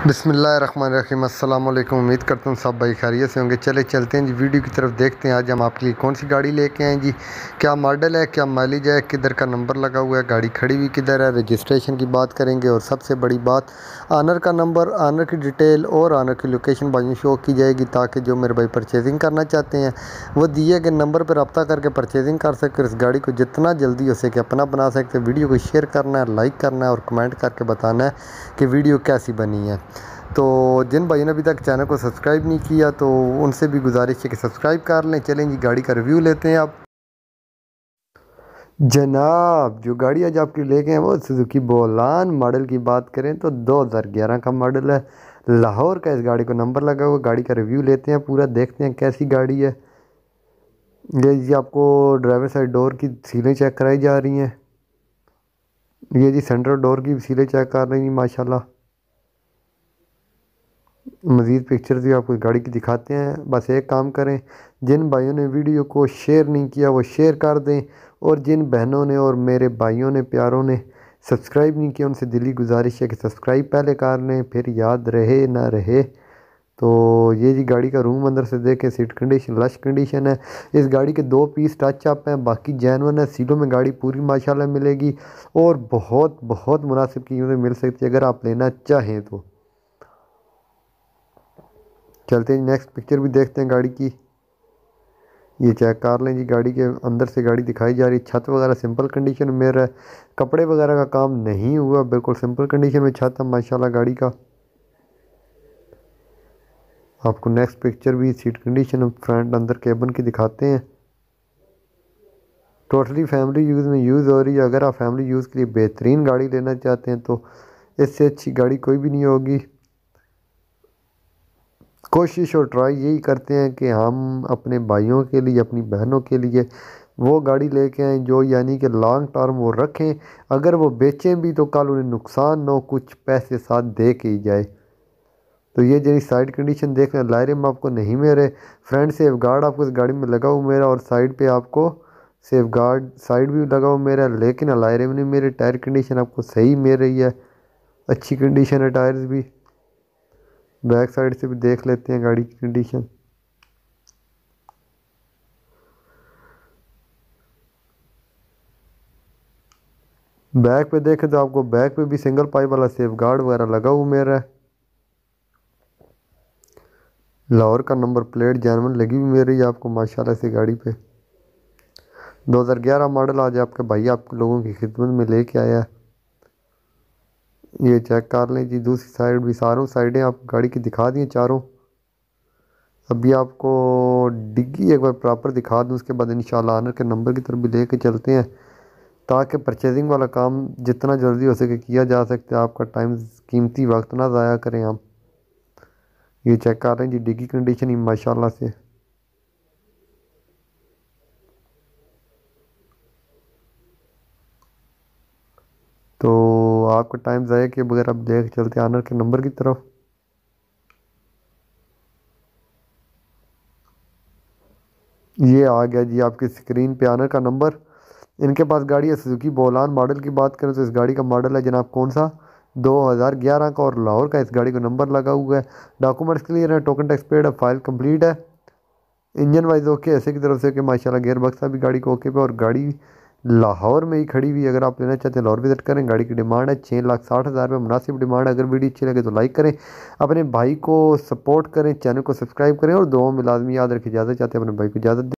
बसमिलीम अल्लाम उम्मीद करता हूँ सब भाई खैरियत से होंगे चले चलते हैं जी वीडियो की तरफ देखते हैं आज हम आपके लिए कौन सी गाड़ी लेके आए जी क्या मॉडल है क्या माइलेज है किधर का नंबर लगा हुआ है गाड़ी खड़ी हुई किधर है रजिस्ट्रेशन की बात करेंगे और सबसे बड़ी बात आनर का नंबर आनर की डिटेल और आनर की लोकेशन भाइयों शो की जाएगी ताकि जो मेरे भाई परचेजिंग करना चाहते हैं वो दिए गए नंबर पर रबता करके परचेजिंग कर सके इस गाड़ी को जितना जल्दी हो सके अपना बना सकते वीडियो को शेयर करना है लाइक करना है और कमेंट करके बताना है कि वीडियो कैसी बनी है तो जिन भाइयों ने अभी तक चैनल को सब्सक्राइब नहीं किया तो उनसे भी गुजारिश है कि सब्सक्राइब कर लें चलें जी गाड़ी का रिव्यू लेते हैं आप जनाब जो गाड़ी आज आपके ले गए हैं वो सुजुकी बोलान मॉडल की बात करें तो 2011 का मॉडल है लाहौर का इस गाड़ी को नंबर लगा हुआ गाड़ी का रिव्यू लेते हैं पूरा देखते हैं कैसी गाड़ी है ये जी आपको ड्राइवर साइड डोर की सीलें चेक कराई जा रही हैं ये जी सेंट्रल डोर की सीलें चेक कर रही हैं माशाल्लाह मज़ीद पिक्चर भी आपको गाड़ी की दिखाते हैं बस एक काम करें जिन भाइयों ने वीडियो को शेयर नहीं किया वो शेयर कर दें और जिन बहनों ने और मेरे भाइयों ने प्यारों ने सब्सक्राइब नहीं किया उनसे दिली गुजारिश है कि सब्सक्राइब पहले कर लें फिर याद रहे ना रहे तो ये जी गाड़ी का रूम अंदर से देखें सीट कंडीशन लश कंडीशन है इस गाड़ी के दो पीस टच अप हैं बाकी जैनवन है सीटों में गाड़ी पूरी माशाल्लाह मिलेगी और बहुत बहुत मुनासिब कीमतें मिल सकती है अगर आप लेना चाहें तो चलते हैं नेक्स्ट पिक्चर भी देखते हैं गाड़ी की ये चेक कर लें जी गाड़ी के अंदर से गाड़ी दिखाई जा रही छत वगैरह सिंपल कंडीशन में रहा कपड़े वगैरह का काम नहीं हुआ बिल्कुल सिंपल कंडीशन में छत है माशाल्लाह गाड़ी का आपको नेक्स्ट पिक्चर भी सीट कंडीशन फ्रंट अंदर केबन की दिखाते हैं टोटली फैमिली यूज़ में यूज़ हो रही है अगर आप फैमिली यूज़ के लिए बेहतरीन गाड़ी लेना चाहते हैं तो इससे अच्छी गाड़ी कोई भी नहीं होगी कोशिश और ट्राई यही करते हैं कि हम अपने भाइयों के लिए अपनी बहनों के लिए वो गाड़ी लेके आएँ जो यानी कि लॉन्ग टर्म वो रखें अगर वो बेचें भी तो कल उन्हें नुकसान ना हो कुछ पैसे साथ दे के ही जाए तो ये जनी साइड कंडीशन देख रहे लायरे में आपको नहीं मेरे फ्रंट सेफ गार्ड आपको इस गाड़ी में लगा हुआ मेरा और साइड पे आपको सेफ गार्ड साइड भी लगा हुआ मेरा लेकिन लायरे में नहीं मेरे टायर कंडीशन आपको सही मिल रही है अच्छी कंडीशन है टायर्स भी बैक साइड से भी देख लेते हैं गाड़ी की कंडीशन बैक पे देखें तो आपको बैक पे भी सिंगल पाइप वाला सेफ गार्ड वगैरह लगा हुआ मेरा है लाहौर का नंबर प्लेट जैनवन लगी हुई मेरी आपको माशाल्लाह से गाड़ी पे 2011 मॉडल आज आपके भाई आप लोगों की खिदमत में लेके आया है ये चेक कर लें जी दूसरी साइड भी सारों साइडें आप गाड़ी की दिखा दिए चारों अभी आपको डिग्गी एक बार प्रॉपर दिखा दूँ उसके बाद इन आनर के नंबर की तरफ भी ले कर चलते हैं ताकि परचेजिंग वाला काम जितना जल्दी हो सके किया जा सकता है आपका टाइम कीमती वक्त ना ज़ाया करें आप ये चेक कर रहे हैं जी डिग्गी कंडीशन ही माशाल्लाह से तो आपका टाइम ज़ाया किए बगैर आप देख चलते आनर के नंबर की तरफ ये आ गया जी आपकी स्क्रीन पे आनर का नंबर इनके पास गाड़ी है सुजुकी बोलान मॉडल की बात करें तो इस गाड़ी का मॉडल है जनाब कौन सा 2011 का और लाहौर का इस गाड़ी का नंबर लगा हुआ है डॉक्यूमेंट्स क्लियर है टोकन टैक्स पेड है फाइल कंप्लीट है इंजन वाइज ओके ऐसे की तरफ से कि माशाल्लाह गेयर बक्सा भी गाड़ी को ओके पे और गाड़ी लाहौर में ही खड़ी हुई अगर आप लेना चाहते हैं लाहौर विजिट करें गाड़ी की डिमांड है छः लाख साठ हज़ार रुपये मुनासिब डिमांड है अगर वीडियो अच्छी लगे तो लाइक करें अपने भाई को सपोर्ट करें चैनल को सब्सक्राइब करें और दो में लाजमी याद रखें इजाज़त चाहते हैं अपने भाई को इजाज़त